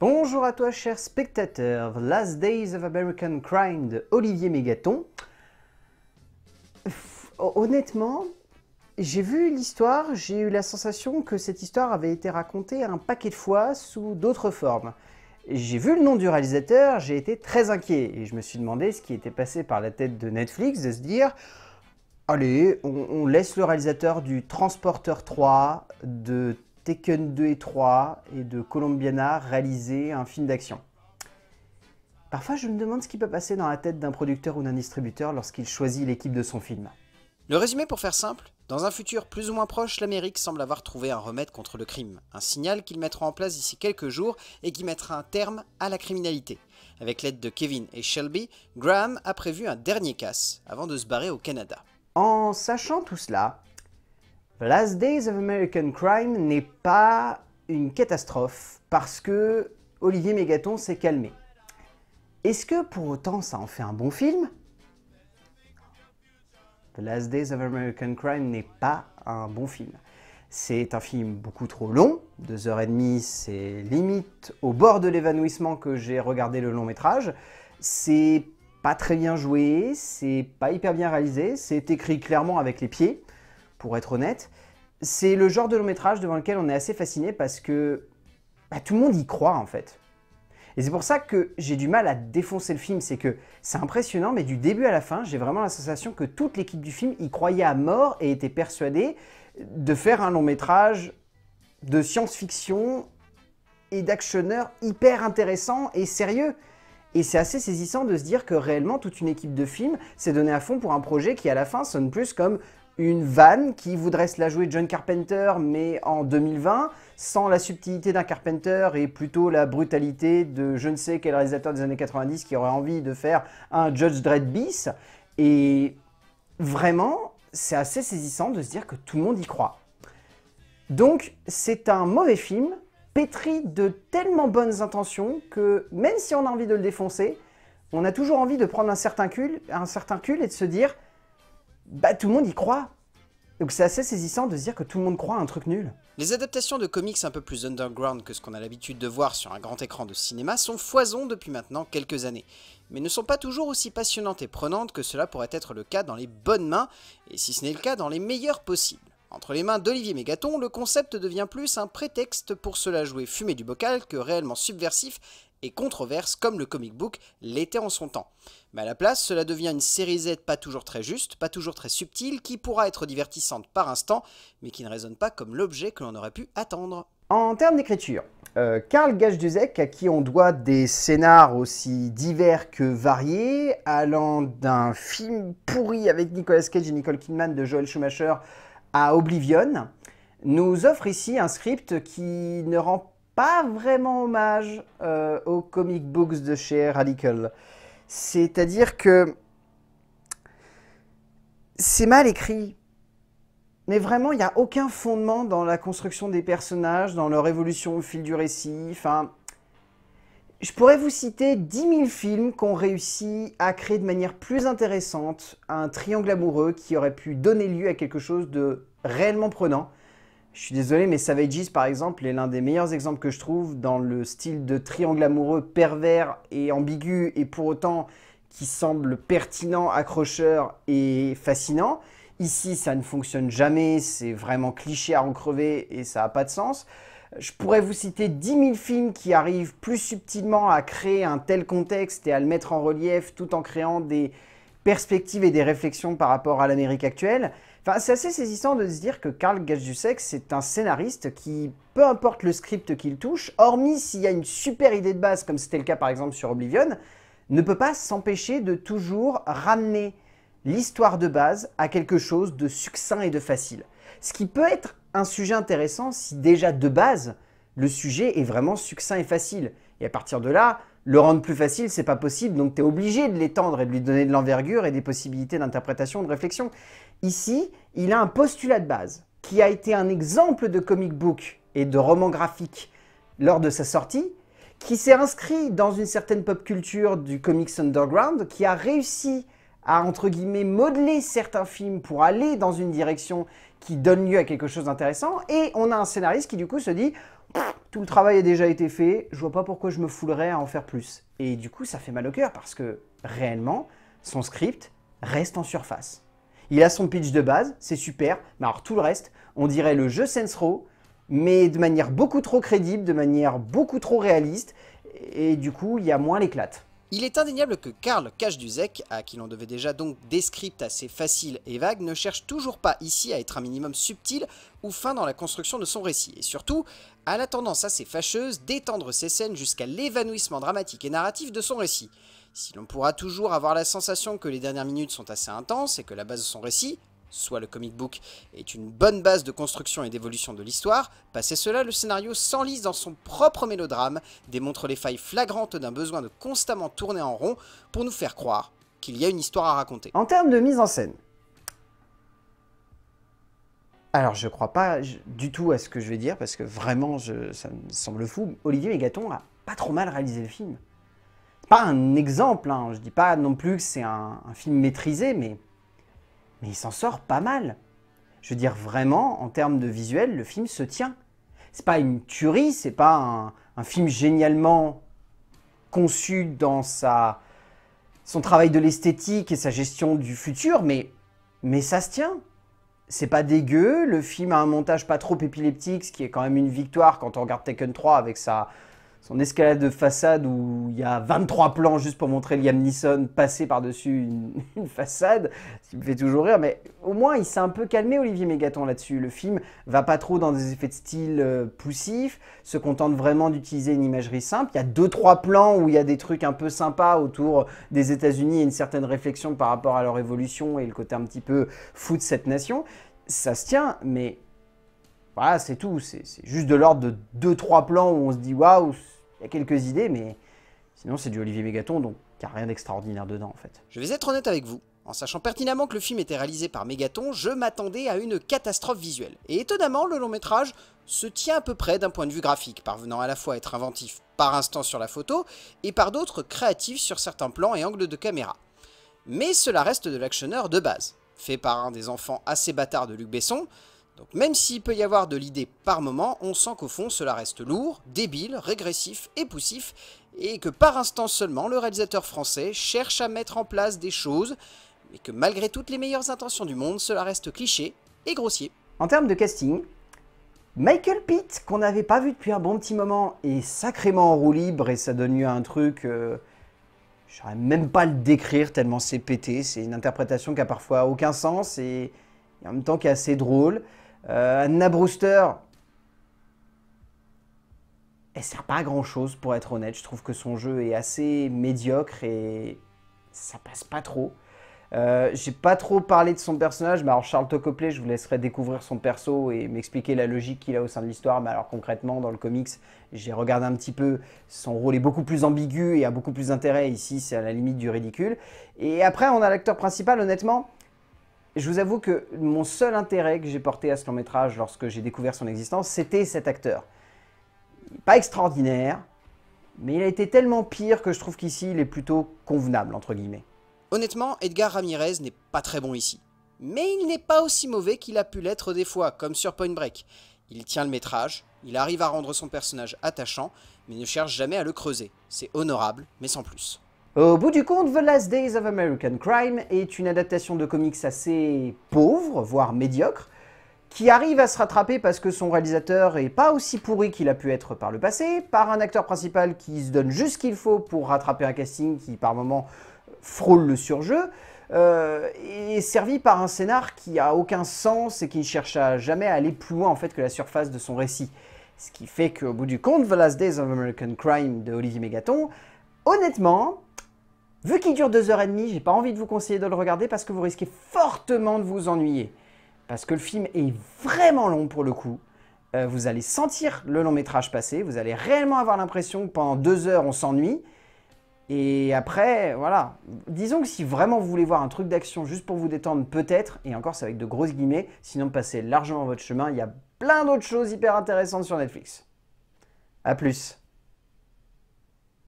Bonjour à toi cher spectateur, The Last Days of American Crime de Olivier Mégaton. Honnêtement, j'ai vu l'histoire, j'ai eu la sensation que cette histoire avait été racontée un paquet de fois sous d'autres formes. J'ai vu le nom du réalisateur, j'ai été très inquiet et je me suis demandé ce qui était passé par la tête de Netflix de se dire Allez, on, on laisse le réalisateur du Transporteur 3, de Taken 2 et 3 et de Colombiana réaliser un film d'action. Parfois, je me demande ce qui peut passer dans la tête d'un producteur ou d'un distributeur lorsqu'il choisit l'équipe de son film. Le résumé pour faire simple, dans un futur plus ou moins proche, l'Amérique semble avoir trouvé un remède contre le crime, un signal qu'il mettra en place d'ici quelques jours et qui mettra un terme à la criminalité. Avec l'aide de Kevin et Shelby, Graham a prévu un dernier casse avant de se barrer au Canada. En sachant tout cela, The Last Days of American Crime n'est pas une catastrophe parce que Olivier Mégaton s'est calmé. Est-ce que pour autant ça en fait un bon film The Last Days of American Crime n'est pas un bon film. C'est un film beaucoup trop long, 2h30 c'est limite au bord de l'évanouissement que j'ai regardé le long métrage. C'est pas très bien joué, c'est pas hyper bien réalisé, c'est écrit clairement avec les pieds pour être honnête. C'est le genre de long métrage devant lequel on est assez fasciné parce que bah, tout le monde y croit en fait. Et c'est pour ça que j'ai du mal à défoncer le film, c'est que c'est impressionnant, mais du début à la fin, j'ai vraiment la sensation que toute l'équipe du film y croyait à mort et était persuadée de faire un long métrage de science-fiction et d'actionneur hyper intéressant et sérieux. Et c'est assez saisissant de se dire que réellement toute une équipe de films s'est donnée à fond pour un projet qui à la fin sonne plus comme une vanne qui voudrait se la jouer John Carpenter mais en 2020 sans la subtilité d'un Carpenter et plutôt la brutalité de je ne sais quel réalisateur des années 90 qui aurait envie de faire un Judge Dredd bis et vraiment c'est assez saisissant de se dire que tout le monde y croit. Donc c'est un mauvais film pétri de tellement bonnes intentions que même si on a envie de le défoncer, on a toujours envie de prendre un certain cul, un certain cul et de se dire bah tout le monde y croit. Donc c'est assez saisissant de se dire que tout le monde croit à un truc nul. Les adaptations de comics un peu plus underground que ce qu'on a l'habitude de voir sur un grand écran de cinéma sont foison depuis maintenant quelques années, mais ne sont pas toujours aussi passionnantes et prenantes que cela pourrait être le cas dans les bonnes mains, et si ce n'est le cas, dans les meilleures possibles. Entre les mains d'Olivier Mégaton, le concept devient plus un prétexte pour cela jouer fumée du bocal que réellement subversif et controverse comme le comic book l'était en son temps. Mais à la place, cela devient une série Z pas toujours très juste, pas toujours très subtile, qui pourra être divertissante par instant, mais qui ne résonne pas comme l'objet que l'on aurait pu attendre. En termes d'écriture, euh, Gage Duzek, à qui on doit des scénars aussi divers que variés, allant d'un film pourri avec Nicolas Cage et Nicole Kidman de Joel Schumacher à Oblivion, nous offre ici un script qui ne rend pas vraiment hommage euh, aux comic books de chez Radical. C'est-à-dire que c'est mal écrit. Mais vraiment, il n'y a aucun fondement dans la construction des personnages, dans leur évolution au fil du récit. Enfin, je pourrais vous citer 10 000 films ont réussi à créer de manière plus intéressante un triangle amoureux qui aurait pu donner lieu à quelque chose de réellement prenant. Je suis désolé, mais Savages, par exemple, est l'un des meilleurs exemples que je trouve dans le style de triangle amoureux pervers et ambigu, et pour autant qui semble pertinent, accrocheur et fascinant. Ici, ça ne fonctionne jamais, c'est vraiment cliché à en crever et ça n'a pas de sens. Je pourrais vous citer 10 000 films qui arrivent plus subtilement à créer un tel contexte et à le mettre en relief tout en créant des perspectives et des réflexions par rapport à l'Amérique actuelle. Enfin, c'est assez saisissant de se dire que Karl Gajusek, c'est un scénariste qui, peu importe le script qu'il touche, hormis s'il y a une super idée de base, comme c'était le cas par exemple sur Oblivion, ne peut pas s'empêcher de toujours ramener l'histoire de base a quelque chose de succinct et de facile. Ce qui peut être un sujet intéressant si déjà de base, le sujet est vraiment succinct et facile. Et à partir de là, le rendre plus facile, c'est pas possible, donc tu es obligé de l'étendre et de lui donner de l'envergure et des possibilités d'interprétation, de réflexion. Ici, il a un postulat de base qui a été un exemple de comic book et de roman graphique lors de sa sortie, qui s'est inscrit dans une certaine pop culture du comics underground, qui a réussi à, entre guillemets, modeler certains films pour aller dans une direction qui donne lieu à quelque chose d'intéressant. Et on a un scénariste qui, du coup, se dit tout le travail a déjà été fait, je vois pas pourquoi je me foulerais à en faire plus. Et du coup, ça fait mal au cœur parce que réellement, son script reste en surface. Il a son pitch de base, c'est super, mais alors tout le reste, on dirait le jeu Sensro, mais de manière beaucoup trop crédible, de manière beaucoup trop réaliste, et du coup, il y a moins l'éclate. Il est indéniable que Karl Kachduzek, à qui l'on devait déjà donc des scripts assez faciles et vagues, ne cherche toujours pas ici à être un minimum subtil ou fin dans la construction de son récit, et surtout, à la tendance assez fâcheuse d'étendre ses scènes jusqu'à l'évanouissement dramatique et narratif de son récit. Si l'on pourra toujours avoir la sensation que les dernières minutes sont assez intenses et que la base de son récit, soit le comic book, est une bonne base de construction et d'évolution de l'histoire, passé cela, le scénario s'enlise dans son propre mélodrame, démontre les failles flagrantes d'un besoin de constamment tourner en rond pour nous faire croire qu'il y a une histoire à raconter. En termes de mise en scène, alors je crois pas du tout à ce que je vais dire, parce que vraiment, je, ça me semble fou, Olivier Mégaton a pas trop mal réalisé le film. Pas un exemple, je hein. je dis pas non plus que c'est un film maîtrisé, mais mais il s'en sort pas mal. Je veux dire, vraiment, en termes de visuel, le film se tient. C'est pas une tuerie, c'est pas un, film génialement conçu dans sa, son travail de l'esthétique et sa gestion du futur, mais, mais ça se tient. C'est pas dégueu, le film a un montage pas trop épileptique, ce qui est quand même une victoire quand on regarde Taken 3 avec sa, son escalade de façade où il y a 23 plans juste pour montrer Liam Neeson passer par-dessus une, façade, ça me fait toujours rire, mais au moins il s'est un peu calmé Olivier Mégaton là-dessus. Le film va pas trop dans des effets de style poussif euh, poussifs, se contente vraiment d'utiliser une imagerie simple. Il y a deux trois plans où il y a des trucs un peu sympas autour des États-Unis et une certaine réflexion par rapport à leur évolution et le côté un petit peu fou de cette nation. Ça se tient, mais voilà, c'est tout. C'est juste de l'ordre de 2-3 plans où on se dit waouh, il y a quelques idées, mais sinon c'est du Olivier Mégaton, donc il n'y a rien d'extraordinaire dedans en fait. Je vais être honnête avec vous. En sachant pertinemment que le film était réalisé par Mégaton, je m'attendais à une catastrophe visuelle. Et étonnamment, le long métrage se tient à peu près d'un point de vue graphique, parvenant à la fois à être inventif par instant sur la photo et par d'autres créatif sur certains plans et angles de caméra. Mais cela reste de l'actionneur de base, fait par un des enfants assez bâtards de Luc Besson, donc même s'il peut y avoir de l'idée par moment, on sent qu'au fond cela reste lourd, débile, régressif et poussif, et que par instant seulement le réalisateur français cherche à mettre en place des choses, mais que malgré toutes les meilleures intentions du monde, cela reste cliché et grossier. En termes de casting, Michael Pitt, qu'on n'avait pas vu depuis un bon petit moment, est sacrément en roue libre et ça donne lieu à un truc... Euh, je même pas le décrire tellement c'est pété, c'est une interprétation qui a parfois aucun sens et en même temps qui est assez drôle. Euh, Anna Brewster, elle sert pas à grand chose pour être honnête. Je trouve que son jeu est assez médiocre et ça passe pas trop. Euh, j'ai pas trop parlé de son personnage, mais alors Charles Tocoplay, je vous laisserai découvrir son perso et m'expliquer la logique qu'il a au sein de l'histoire. Mais alors concrètement, dans le comics, j'ai regardé un petit peu, son rôle est beaucoup plus ambigu et a beaucoup plus d'intérêt. Ici, c'est à la limite du ridicule. Et après, on a l'acteur principal, honnêtement, je vous avoue que mon seul intérêt que j'ai porté à ce long métrage lorsque j'ai découvert son existence, c'était cet acteur. Pas extraordinaire, mais il a été tellement pire que je trouve qu'ici il est plutôt convenable, entre guillemets. Honnêtement, Edgar Ramirez n'est pas très bon ici. Mais il n'est pas aussi mauvais qu'il a pu l'être des fois, comme sur Point Break. Il tient le métrage, il arrive à rendre son personnage attachant, mais ne cherche jamais à le creuser. C'est honorable, mais sans plus. Au bout du compte, The Last Days of American Crime est une adaptation de comics assez pauvre, voire médiocre, qui arrive à se rattraper parce que son réalisateur est pas aussi pourri qu'il a pu être par le passé, par un acteur principal qui se donne juste ce qu'il faut pour rattraper un casting qui par moments frôle le surjeu, euh, et servi par un scénar qui a aucun sens et qui ne cherche à jamais à aller plus loin en fait que la surface de son récit. Ce qui fait qu'au bout du compte, The Last Days of American Crime de Olivier Mégaton, honnêtement, Vu qu'il dure 2h30, j'ai pas envie de vous conseiller de le regarder parce que vous risquez fortement de vous ennuyer. Parce que le film est vraiment long pour le coup. Euh, vous allez sentir le long métrage passer, vous allez réellement avoir l'impression que pendant deux heures on s'ennuie. Et après, voilà. Disons que si vraiment vous voulez voir un truc d'action juste pour vous détendre, peut-être, et encore c'est avec de grosses guillemets, sinon passez largement votre chemin, il y a plein d'autres choses hyper intéressantes sur Netflix. A plus